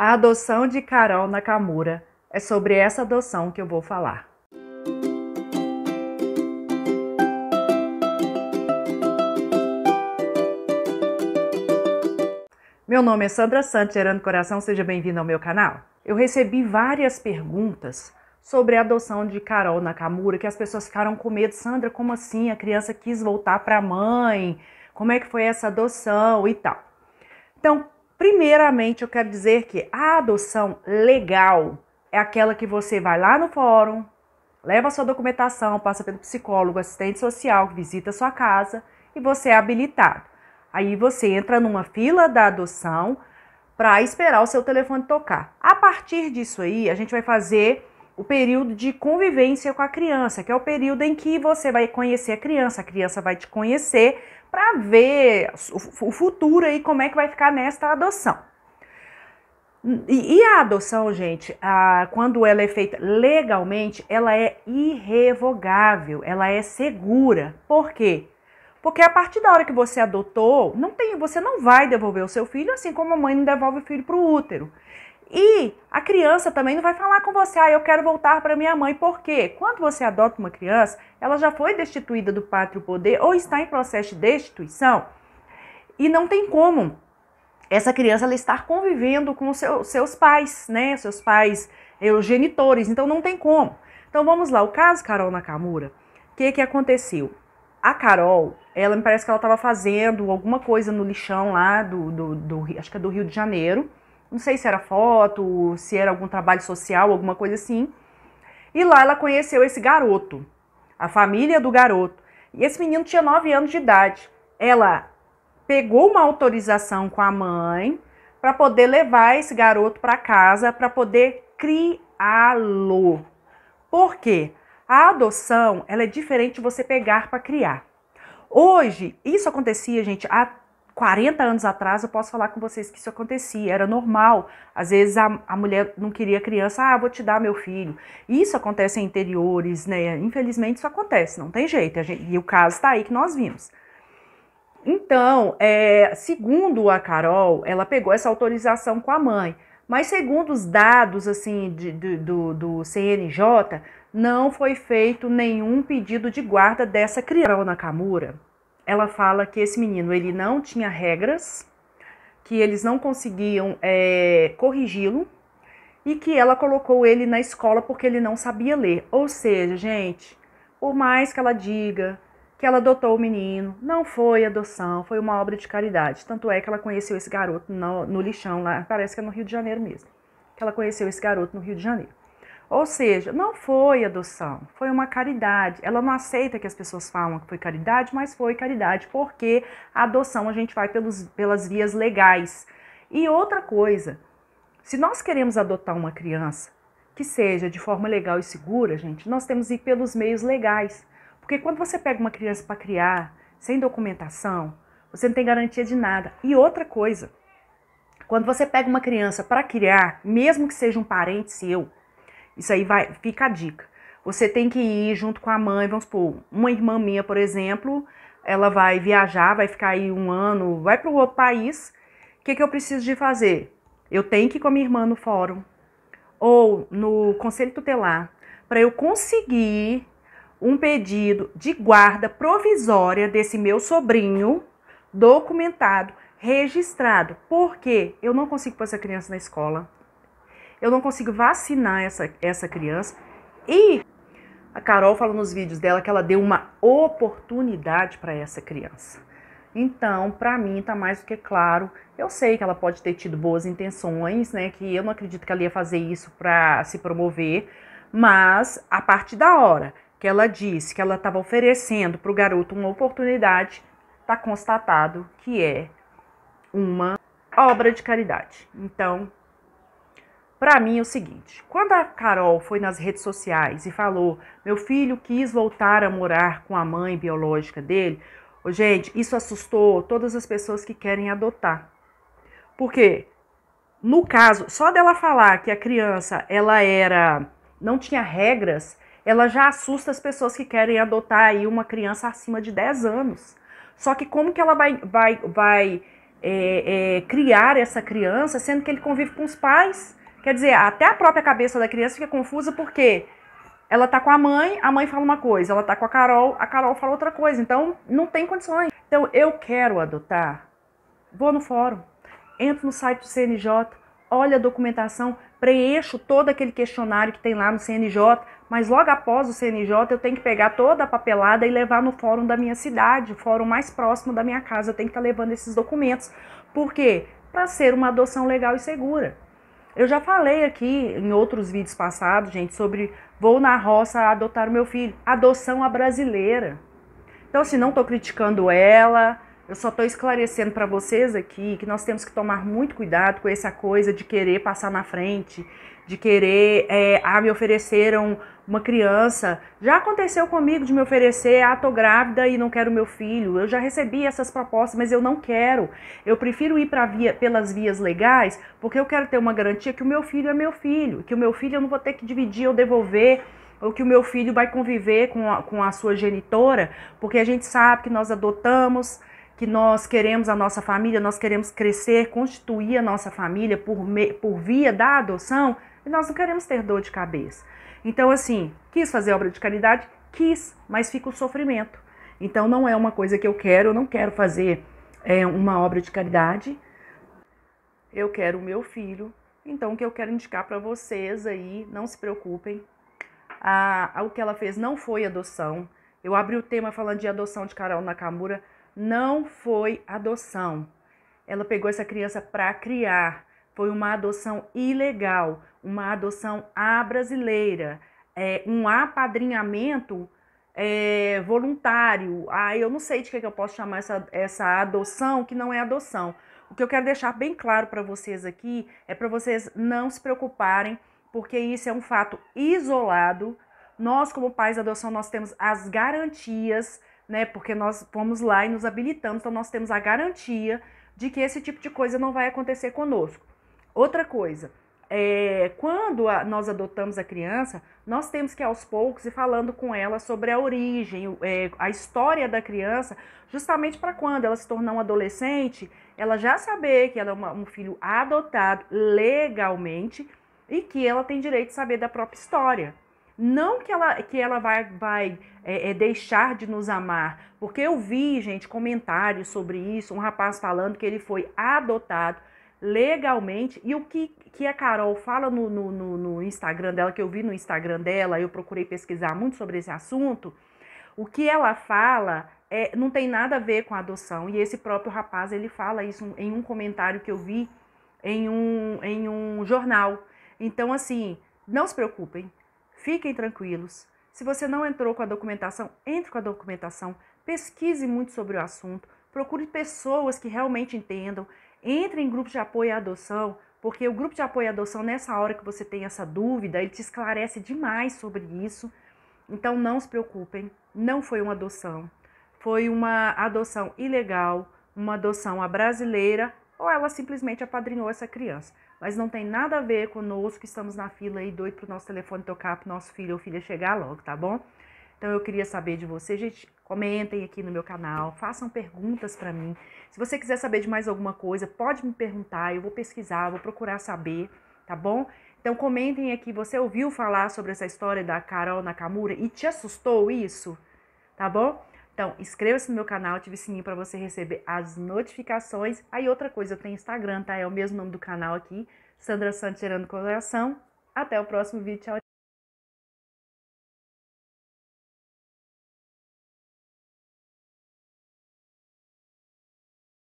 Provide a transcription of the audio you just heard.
A adoção de Carol Nakamura. É sobre essa adoção que eu vou falar. Meu nome é Sandra Santos, Gerando Coração, seja bem-vindo ao meu canal. Eu recebi várias perguntas sobre a adoção de Carol Nakamura, que as pessoas ficaram com medo. Sandra, como assim? A criança quis voltar para a mãe? Como é que foi essa adoção e tal? Então, Primeiramente, eu quero dizer que a adoção legal é aquela que você vai lá no fórum, leva sua documentação, passa pelo psicólogo, assistente social, visita sua casa e você é habilitado. Aí você entra numa fila da adoção para esperar o seu telefone tocar. A partir disso aí, a gente vai fazer o período de convivência com a criança, que é o período em que você vai conhecer a criança, a criança vai te conhecer, para ver o futuro aí, como é que vai ficar nesta adoção. E, a adoção, gente, a, quando ela é feita legalmente, ela é irrevogável, ela é segura. Por quê? Porque a partir da hora que você adotou, não tem, você não vai devolver o seu filho, assim como a mãe não devolve o filho para o útero. E a criança também não vai falar com você, ah, eu quero voltar para minha mãe, porque quando você adota uma criança, ela já foi destituída do pátrio poder ou está em processo de destituição e não tem como essa criança ela estar convivendo com seu, seus pais, né? Seus pais, os genitores, então não tem como. Então vamos lá, o caso Carol Nakamura, o que, que aconteceu? A Carol, ela me parece que ela estava fazendo alguma coisa no lixão lá do, do, do, acho que é do Rio de Janeiro não sei se era foto, se era algum trabalho social, alguma coisa assim. E lá ela conheceu esse garoto, a família do garoto. E esse menino tinha 9 anos de idade. Ela pegou uma autorização com a mãe para poder levar esse garoto para casa para poder criá-lo. Por quê? A adoção, ela é diferente de você pegar para criar. Hoje, isso acontecia, gente, até 40 anos atrás, eu posso falar com vocês que isso acontecia, era normal. Às vezes a, a mulher não queria criança, ah, vou te dar meu filho. Isso acontece em interiores, né? Infelizmente isso acontece, não tem jeito. Gente, e o caso está aí que nós vimos. Então, é, segundo a Carol, ela pegou essa autorização com a mãe. Mas segundo os dados assim de, de, do, do CNJ, não foi feito nenhum pedido de guarda dessa criança. Carol Nakamura, ela fala que esse menino ele não tinha regras, que eles não conseguiam é, corrigi-lo e que ela colocou ele na escola porque ele não sabia ler. Ou seja, gente, por mais que ela diga que ela adotou o menino, não foi adoção, foi uma obra de caridade. Tanto é que ela conheceu esse garoto no, no lixão lá, parece que é no Rio de Janeiro mesmo. Que ela conheceu esse garoto no Rio de Janeiro. Ou seja, não foi adoção, foi uma caridade. Ela não aceita que as pessoas falam que foi caridade, mas foi caridade, porque a adoção a gente vai pelos, pelas vias legais. E outra coisa, se nós queremos adotar uma criança que seja de forma legal e segura, gente, nós temos que ir pelos meios legais. Porque quando você pega uma criança para criar, sem documentação, você não tem garantia de nada. E outra coisa, quando você pega uma criança para criar, mesmo que seja um parente seu, isso aí vai, fica a dica. Você tem que ir junto com a mãe, vamos supor, uma irmã minha, por exemplo, ela vai viajar, vai ficar aí um ano, vai para o outro país. O que, que eu preciso de fazer? Eu tenho que ir com a minha irmã no fórum ou no conselho tutelar para eu conseguir um pedido de guarda provisória desse meu sobrinho documentado, registrado, porque eu não consigo pôr essa criança na escola eu não consigo vacinar essa, essa criança. E a Carol fala nos vídeos dela que ela deu uma oportunidade para essa criança. Então, para mim, tá mais do que claro. Eu sei que ela pode ter tido boas intenções, né? Que eu não acredito que ela ia fazer isso para se promover. Mas a partir da hora que ela disse que ela estava oferecendo para o garoto uma oportunidade, tá constatado que é uma obra de caridade. Então, para mim é o seguinte: quando a Carol foi nas redes sociais e falou, meu filho quis voltar a morar com a mãe biológica dele, oh, gente, isso assustou todas as pessoas que querem adotar. Porque, no caso, só dela falar que a criança ela era, não tinha regras, ela já assusta as pessoas que querem adotar aí uma criança acima de 10 anos. Só que como que ela vai, vai, vai é, é, criar essa criança, sendo que ele convive com os pais? Quer dizer, até a própria cabeça da criança fica confusa porque ela tá com a mãe, a mãe fala uma coisa, ela tá com a Carol, a Carol fala outra coisa. Então, não tem condições. Então, eu quero adotar. Vou no fórum, entro no site do CNJ, olho a documentação, preencho todo aquele questionário que tem lá no CNJ, mas logo após o CNJ eu tenho que pegar toda a papelada e levar no fórum da minha cidade, o fórum mais próximo da minha casa. Eu tenho que estar tá levando esses documentos. Por quê? Para ser uma adoção legal e segura. Eu já falei aqui em outros vídeos passados, gente, sobre vou na roça adotar o meu filho. Adoção à brasileira. Então, assim, não estou criticando ela, eu só estou esclarecendo para vocês aqui que nós temos que tomar muito cuidado com essa coisa de querer passar na frente, de querer. É, ah, me ofereceram uma criança. Já aconteceu comigo de me oferecer, ah, tô grávida e não quero meu filho. Eu já recebi essas propostas, mas eu não quero. Eu prefiro ir para via, pelas vias legais, porque eu quero ter uma garantia que o meu filho é meu filho, que o meu filho eu não vou ter que dividir ou devolver ou que o meu filho vai conviver com a, com a sua genitora, porque a gente sabe que nós adotamos, que nós queremos a nossa família, nós queremos crescer, constituir a nossa família por, me, por via da adoção, e nós não queremos ter dor de cabeça. Então, assim, quis fazer obra de caridade? Quis, mas fica o sofrimento. Então, não é uma coisa que eu quero, eu não quero fazer é, uma obra de caridade. Eu quero o meu filho. Então, o que eu quero indicar para vocês aí, não se preocupem. A, a, o que ela fez não foi adoção. Eu abri o tema falando de adoção de Carol Nakamura. Não foi adoção. Ela pegou essa criança para criar foi uma adoção ilegal, uma adoção à brasileira, é, um apadrinhamento é, voluntário. Ah, eu não sei de que, que eu posso chamar essa, essa adoção que não é adoção. O que eu quero deixar bem claro para vocês aqui é para vocês não se preocuparem, porque isso é um fato isolado. Nós, como pais de adoção, nós temos as garantias, né? Porque nós fomos lá e nos habilitamos, então nós temos a garantia de que esse tipo de coisa não vai acontecer conosco. Outra coisa, é, quando a, nós adotamos a criança, nós temos que aos poucos ir falando com ela sobre a origem, é, a história da criança, justamente para quando ela se tornar um adolescente, ela já saber que ela é uma, um filho adotado legalmente e que ela tem direito de saber da própria história. Não que ela, que ela vai, vai é, é deixar de nos amar, porque eu vi, gente, comentários sobre isso, um rapaz falando que ele foi adotado legalmente. E o que, que a Carol fala no, no, no, no Instagram dela, que eu vi no Instagram dela, eu procurei pesquisar muito sobre esse assunto, o que ela fala é, não tem nada a ver com a adoção. E esse próprio rapaz, ele fala isso em um comentário que eu vi em um, em um jornal. Então, assim, não se preocupem, fiquem tranquilos. Se você não entrou com a documentação, entre com a documentação, pesquise muito sobre o assunto, procure pessoas que realmente entendam, entre em grupo de apoio à adoção, porque o grupo de apoio à adoção, nessa hora que você tem essa dúvida, ele te esclarece demais sobre isso. Então não se preocupem, não foi uma adoção. Foi uma adoção ilegal, uma adoção à brasileira, ou ela simplesmente apadrinhou essa criança. Mas não tem nada a ver conosco, estamos na fila aí doido pro nosso telefone tocar, pro nosso filho ou filha chegar logo, tá bom? Então eu queria saber de você, gente. Comentem aqui no meu canal, façam perguntas para mim. Se você quiser saber de mais alguma coisa, pode me perguntar, eu vou pesquisar, vou procurar saber, tá bom? Então comentem aqui, você ouviu falar sobre essa história da Carol Nakamura e te assustou isso? Tá bom? Então, inscreva-se no meu canal, ative o sininho para você receber as notificações. Aí outra coisa, eu tenho Instagram, tá? É o mesmo nome do canal aqui, Sandra Santos Gerando Coração. Até o próximo vídeo, tchau.